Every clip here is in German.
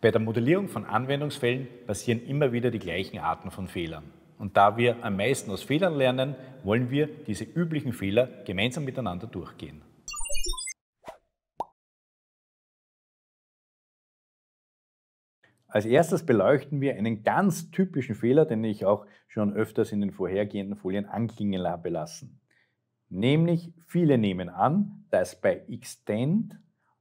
Bei der Modellierung von Anwendungsfällen passieren immer wieder die gleichen Arten von Fehlern. Und da wir am meisten aus Fehlern lernen, wollen wir diese üblichen Fehler gemeinsam miteinander durchgehen. Als erstes beleuchten wir einen ganz typischen Fehler, den ich auch schon öfters in den vorhergehenden Folien anklingen habe lassen. Nämlich viele nehmen an, dass bei Extend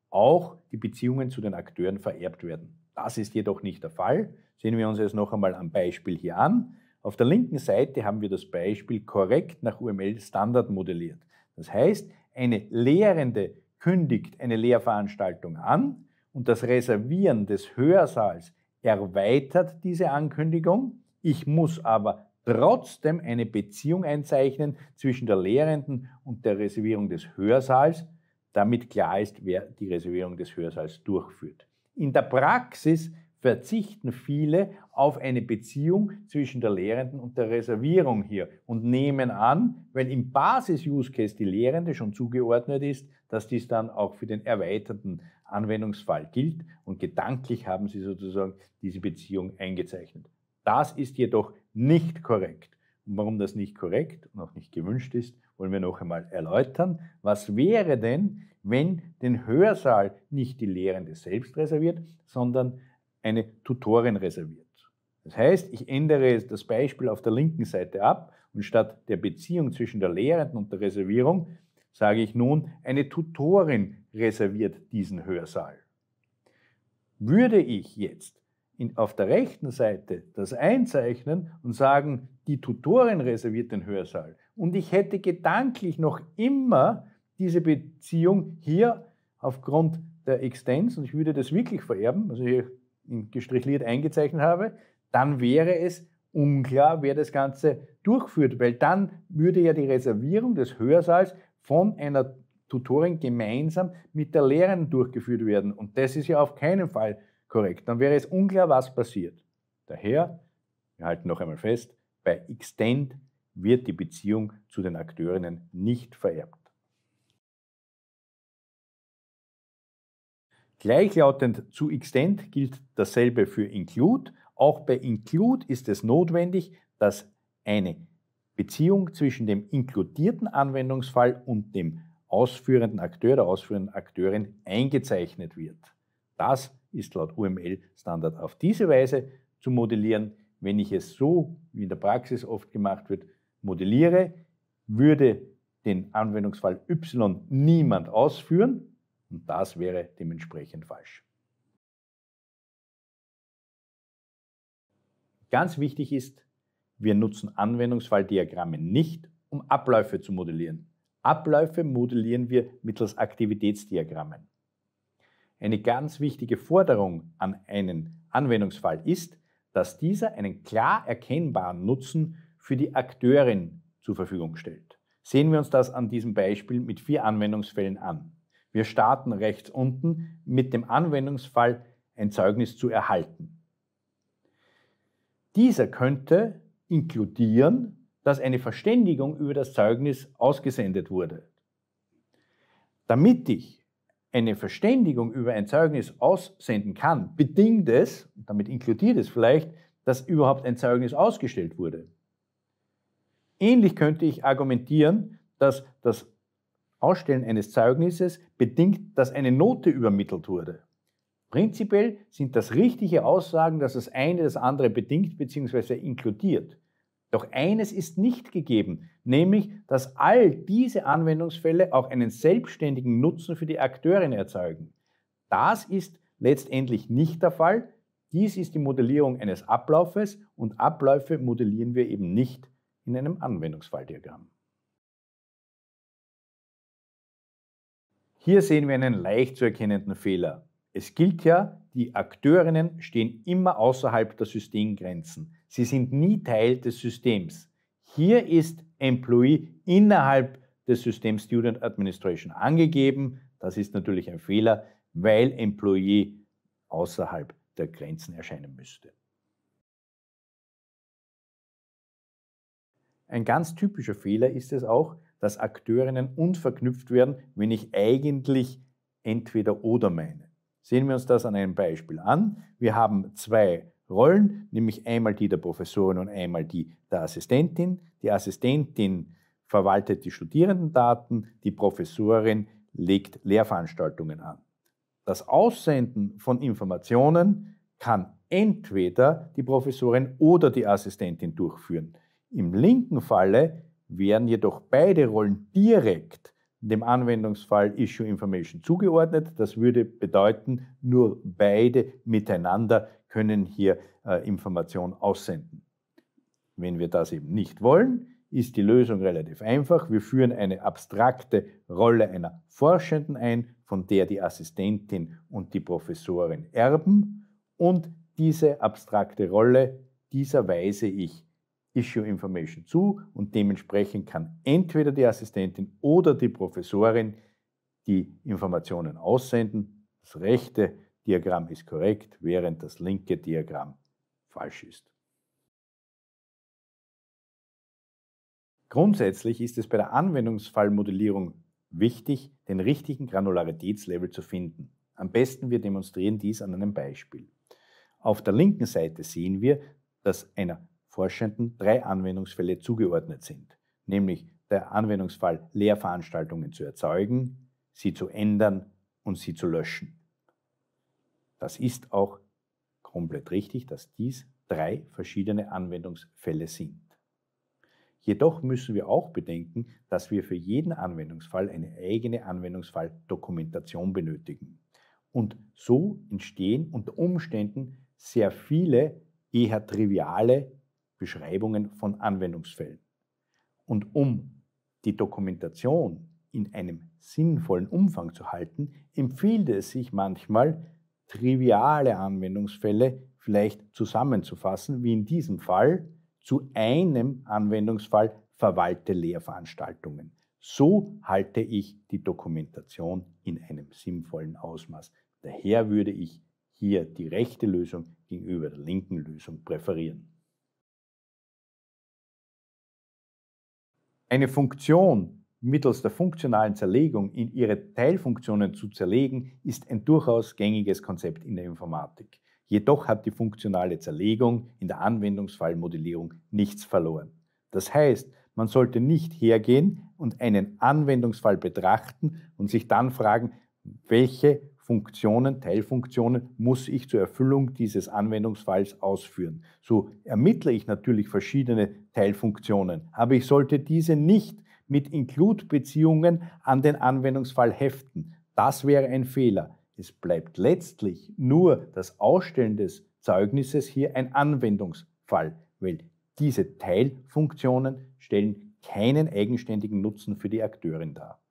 auch die Beziehungen zu den Akteuren vererbt werden. Das ist jedoch nicht der Fall. Sehen wir uns jetzt noch einmal am Beispiel hier an. Auf der linken Seite haben wir das Beispiel korrekt nach UML-Standard modelliert. Das heißt, eine Lehrende kündigt eine Lehrveranstaltung an und das Reservieren des Hörsaals erweitert diese Ankündigung. Ich muss aber trotzdem eine Beziehung einzeichnen zwischen der Lehrenden und der Reservierung des Hörsaals, damit klar ist, wer die Reservierung des Hörsaals durchführt. In der Praxis verzichten viele auf eine Beziehung zwischen der Lehrenden und der Reservierung hier und nehmen an, wenn im Basis-Use-Case die Lehrende schon zugeordnet ist, dass dies dann auch für den erweiterten Anwendungsfall gilt und gedanklich haben sie sozusagen diese Beziehung eingezeichnet. Das ist jedoch nicht korrekt. Und warum das nicht korrekt und auch nicht gewünscht ist, wollen wir noch einmal erläutern. Was wäre denn, wenn den Hörsaal nicht die Lehrende selbst reserviert, sondern eine Tutorin reserviert? Das heißt, ich ändere das Beispiel auf der linken Seite ab und statt der Beziehung zwischen der Lehrenden und der Reservierung sage ich nun, eine Tutorin reserviert diesen Hörsaal. Würde ich jetzt in, auf der rechten Seite das einzeichnen und sagen, die Tutorin reserviert den Hörsaal, und ich hätte gedanklich noch immer diese Beziehung hier aufgrund der Extens und ich würde das wirklich vererben, also hier gestrichliert eingezeichnet habe, dann wäre es unklar, wer das Ganze durchführt, weil dann würde ja die Reservierung des Hörsaals von einer Tutorin gemeinsam mit der Lehrerin durchgeführt werden. Und das ist ja auf keinen Fall korrekt. Dann wäre es unklar, was passiert. Daher, wir halten noch einmal fest, bei Extend wird die Beziehung zu den Akteurinnen nicht vererbt. Gleichlautend zu Extend gilt dasselbe für Include. Auch bei Include ist es notwendig, dass eine Beziehung zwischen dem inkludierten Anwendungsfall und dem ausführenden Akteur, der ausführenden Akteurin eingezeichnet wird. Das ist laut UML-Standard auf diese Weise zu modellieren. Wenn ich es so, wie in der Praxis oft gemacht wird, modelliere, würde den Anwendungsfall Y niemand ausführen und das wäre dementsprechend falsch. Ganz wichtig ist, wir nutzen Anwendungsfalldiagramme nicht, um Abläufe zu modellieren. Abläufe modellieren wir mittels Aktivitätsdiagrammen. Eine ganz wichtige Forderung an einen Anwendungsfall ist, dass dieser einen klar erkennbaren Nutzen für die Akteurin zur Verfügung stellt. Sehen wir uns das an diesem Beispiel mit vier Anwendungsfällen an. Wir starten rechts unten mit dem Anwendungsfall, ein Zeugnis zu erhalten. Dieser könnte inkludieren, dass eine Verständigung über das Zeugnis ausgesendet wurde. Damit ich eine Verständigung über ein Zeugnis aussenden kann, bedingt es, damit inkludiert es vielleicht, dass überhaupt ein Zeugnis ausgestellt wurde. Ähnlich könnte ich argumentieren, dass das Ausstellen eines Zeugnisses bedingt, dass eine Note übermittelt wurde. Prinzipiell sind das richtige Aussagen, dass das eine das andere bedingt bzw. inkludiert. Doch eines ist nicht gegeben, nämlich, dass all diese Anwendungsfälle auch einen selbstständigen Nutzen für die Akteurin erzeugen. Das ist letztendlich nicht der Fall. Dies ist die Modellierung eines Ablaufes und Abläufe modellieren wir eben nicht in einem Anwendungsfalldiagramm. Hier sehen wir einen leicht zu erkennenden Fehler. Es gilt ja, die Akteurinnen stehen immer außerhalb der Systemgrenzen. Sie sind nie Teil des Systems. Hier ist Employee innerhalb des Systems Student Administration angegeben. Das ist natürlich ein Fehler, weil Employee außerhalb der Grenzen erscheinen müsste. Ein ganz typischer Fehler ist es auch, dass Akteurinnen unverknüpft werden, wenn ich eigentlich entweder oder meine. Sehen wir uns das an einem Beispiel an. Wir haben zwei Rollen, nämlich einmal die der Professorin und einmal die der Assistentin. Die Assistentin verwaltet die Studierendendaten, die Professorin legt Lehrveranstaltungen an. Das Aussenden von Informationen kann entweder die Professorin oder die Assistentin durchführen. Im linken Falle werden jedoch beide Rollen direkt dem Anwendungsfall Issue Information zugeordnet. Das würde bedeuten, nur beide miteinander können hier äh, Information aussenden. Wenn wir das eben nicht wollen, ist die Lösung relativ einfach. Wir führen eine abstrakte Rolle einer Forschenden ein, von der die Assistentin und die Professorin erben und diese abstrakte Rolle, dieser weise ich Issue Information zu und dementsprechend kann entweder die Assistentin oder die Professorin die Informationen aussenden. Das rechte Diagramm ist korrekt, während das linke Diagramm falsch ist. Grundsätzlich ist es bei der Anwendungsfallmodellierung wichtig, den richtigen Granularitätslevel zu finden. Am besten wir demonstrieren dies an einem Beispiel. Auf der linken Seite sehen wir, dass einer Forschenden drei Anwendungsfälle zugeordnet sind, nämlich der Anwendungsfall Lehrveranstaltungen zu erzeugen, sie zu ändern und sie zu löschen. Das ist auch komplett richtig, dass dies drei verschiedene Anwendungsfälle sind. Jedoch müssen wir auch bedenken, dass wir für jeden Anwendungsfall eine eigene Anwendungsfalldokumentation benötigen. Und so entstehen unter Umständen sehr viele eher triviale Beschreibungen von Anwendungsfällen. Und um die Dokumentation in einem sinnvollen Umfang zu halten, empfiehlt es sich manchmal, triviale Anwendungsfälle vielleicht zusammenzufassen, wie in diesem Fall zu einem Anwendungsfall verwalte Lehrveranstaltungen. So halte ich die Dokumentation in einem sinnvollen Ausmaß. Daher würde ich hier die rechte Lösung gegenüber der linken Lösung präferieren. eine Funktion mittels der funktionalen Zerlegung in ihre Teilfunktionen zu zerlegen, ist ein durchaus gängiges Konzept in der Informatik. Jedoch hat die funktionale Zerlegung in der Anwendungsfallmodellierung nichts verloren. Das heißt, man sollte nicht hergehen und einen Anwendungsfall betrachten und sich dann fragen, welche Funktionen, Teilfunktionen muss ich zur Erfüllung dieses Anwendungsfalls ausführen. So ermittle ich natürlich verschiedene Teilfunktionen, aber ich sollte diese nicht mit Include-Beziehungen an den Anwendungsfall heften. Das wäre ein Fehler. Es bleibt letztlich nur das Ausstellen des Zeugnisses hier ein Anwendungsfall, weil diese Teilfunktionen stellen keinen eigenständigen Nutzen für die Akteurin dar.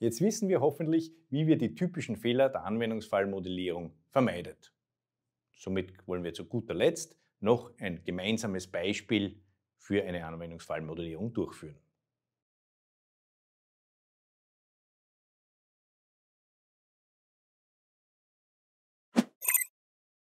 Jetzt wissen wir hoffentlich, wie wir die typischen Fehler der Anwendungsfallmodellierung vermeidet. Somit wollen wir zu guter Letzt noch ein gemeinsames Beispiel für eine Anwendungsfallmodellierung durchführen.